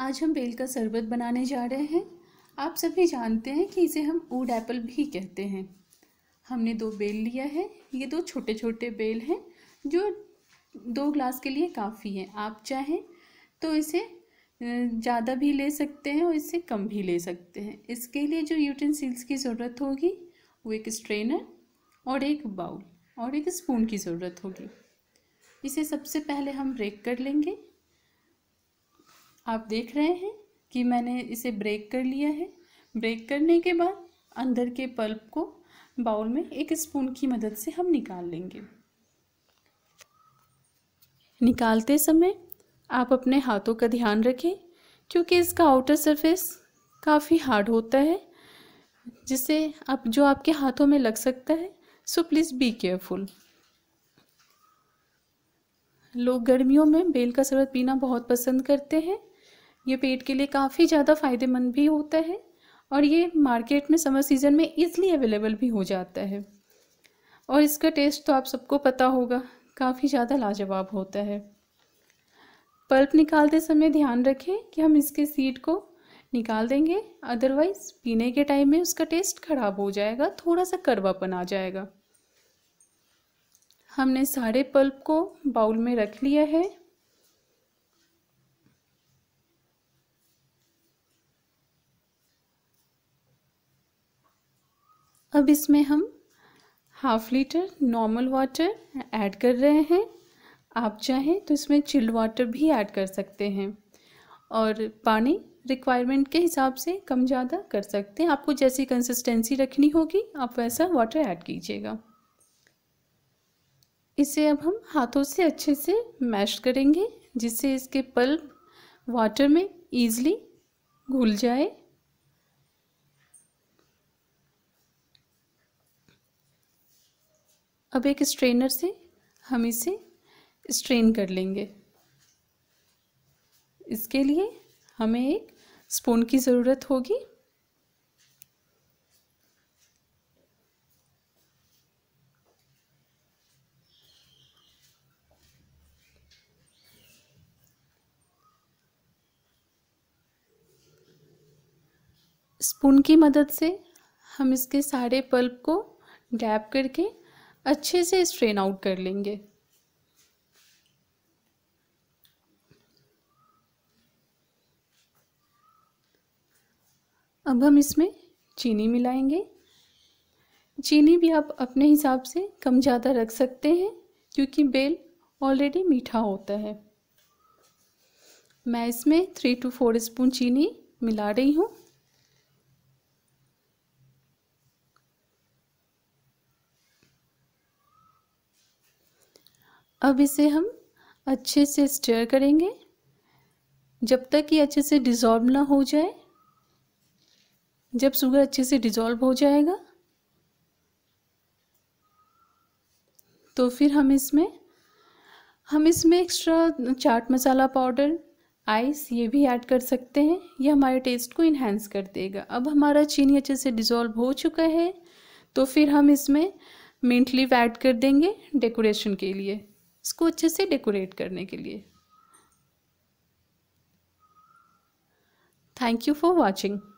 आज हम बेल का शरबत बनाने जा रहे हैं आप सभी जानते हैं कि इसे हम ऊड एप्पल भी कहते हैं हमने दो बेल लिया है ये दो छोटे छोटे बेल हैं जो दो ग्लास के लिए काफ़ी है आप चाहें तो इसे ज़्यादा भी ले सकते हैं और इससे कम भी ले सकते हैं इसके लिए जो यूटेंसिल्स की ज़रूरत होगी वो एक स्ट्रेनर और एक बाउल और एक स्पून की ज़रूरत होगी इसे सबसे पहले हम ब्रेक कर लेंगे आप देख रहे हैं कि मैंने इसे ब्रेक कर लिया है ब्रेक करने के बाद अंदर के पल्प को बाउल में एक स्पून की मदद से हम निकाल लेंगे निकालते समय आप अपने हाथों का ध्यान रखें क्योंकि इसका आउटर सरफेस काफ़ी हार्ड होता है जिससे आप जो आपके हाथों में लग सकता है सो प्लीज़ बी केयरफुल लोग गर्मियों में बेल का शरबत पीना बहुत पसंद करते हैं ये पेट के लिए काफ़ी ज़्यादा फ़ायदेमंद भी होता है और ये मार्केट में समर सीज़न में ईज़िली अवेलेबल भी हो जाता है और इसका टेस्ट तो आप सबको पता होगा काफ़ी ज़्यादा लाजवाब होता है पल्प निकालते समय ध्यान रखें कि हम इसके सीड को निकाल देंगे अदरवाइज़ पीने के टाइम में उसका टेस्ट ख़राब हो जाएगा थोड़ा सा कड़वापन आ जाएगा हमने सारे पल्प को बाउल में रख लिया है अब इसमें हम half litre normal water add कर रहे हैं आप चाहें तो इसमें चिल्ड वाटर भी ऐड कर सकते हैं और पानी रिक्वायरमेंट के हिसाब से कम ज़्यादा कर सकते हैं आपको जैसी कंसिस्टेंसी रखनी होगी आप वैसा वाटर ऐड कीजिएगा इसे अब हम हाथों से अच्छे से मैश करेंगे जिससे इसके पल्प वाटर में ईज़ली घुल जाए अब एक स्ट्रेनर से हम इसे स्ट्रेन कर लेंगे इसके लिए हमें एक स्पून की ज़रूरत होगी स्पून की मदद से हम इसके सारे पल्प को डैप करके अच्छे से स्ट्रेन आउट कर लेंगे अब हम इसमें चीनी मिलाएंगे चीनी भी आप अपने हिसाब से कम ज़्यादा रख सकते हैं क्योंकि बेल ऑलरेडी मीठा होता है मैं इसमें थ्री टू फोर स्पून चीनी मिला रही हूँ अब इसे हम अच्छे से स्टेयर करेंगे जब तक ये अच्छे से डिज़ोल्व ना हो जाए जब शुगर अच्छे से डिज़ोल्व हो जाएगा तो फिर हम इसमें हम इसमें extra chaat masala powder ice ये भी ऐड कर सकते हैं ये हमारे टेस्ट को इन्हेंस कर देगा अब हमारा चीनी अच्छे से डिज़ोल्व हो चुका है तो फिर हम इसमें मिंट लीव ऐड कर देंगे डेकोरेशन के लिए इसको अच्छे से डेकोरेट करने के लिए थैंक यू फॉर वॉचिंग